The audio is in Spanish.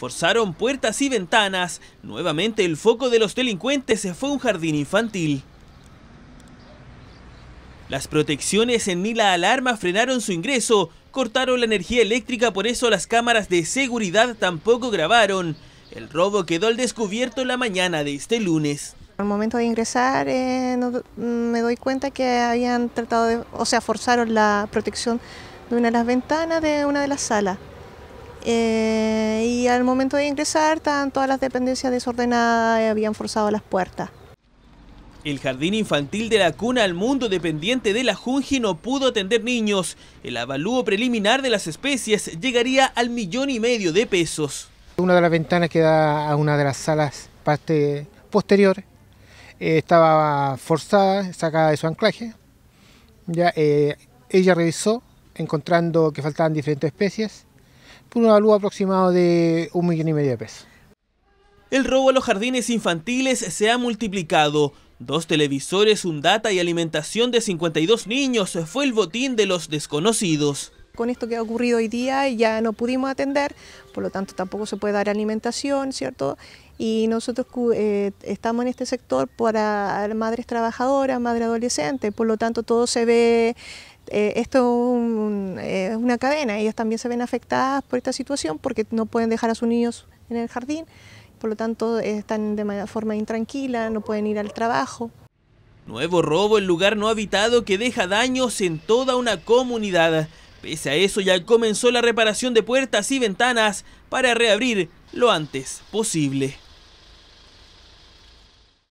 forzaron puertas y ventanas. Nuevamente el foco de los delincuentes se fue un jardín infantil. Las protecciones en Nila alarma frenaron su ingreso, cortaron la energía eléctrica, por eso las cámaras de seguridad tampoco grabaron. El robo quedó al descubierto la mañana de este lunes. Al momento de ingresar eh, mm, me doy cuenta que habían tratado de, o sea, forzaron la protección de una de las ventanas de una de las salas. Eh, y al momento de ingresar estaban todas las dependencias desordenadas habían forzado las puertas. El jardín infantil de la cuna al mundo dependiente de la Junji no pudo atender niños. El avalúo preliminar de las especies llegaría al millón y medio de pesos. Una de las ventanas que da a una de las salas parte posterior eh, estaba forzada, sacada de su anclaje. Ya, eh, ella revisó encontrando que faltaban diferentes especies por un valor aproximado de un millón y medio de pesos. El robo a los jardines infantiles se ha multiplicado. Dos televisores, un data y alimentación de 52 niños fue el botín de los desconocidos con esto que ha ocurrido hoy día y ya no pudimos atender, por lo tanto tampoco se puede dar alimentación, ¿cierto? Y nosotros eh, estamos en este sector para madres trabajadoras, madres adolescentes, por lo tanto todo se ve... Eh, esto es eh, una cadena, ellas también se ven afectadas por esta situación porque no pueden dejar a sus niños en el jardín, por lo tanto están de forma intranquila, no pueden ir al trabajo. Nuevo robo en lugar no habitado que deja daños en toda una comunidad. Pese a eso, ya comenzó la reparación de puertas y ventanas para reabrir lo antes posible.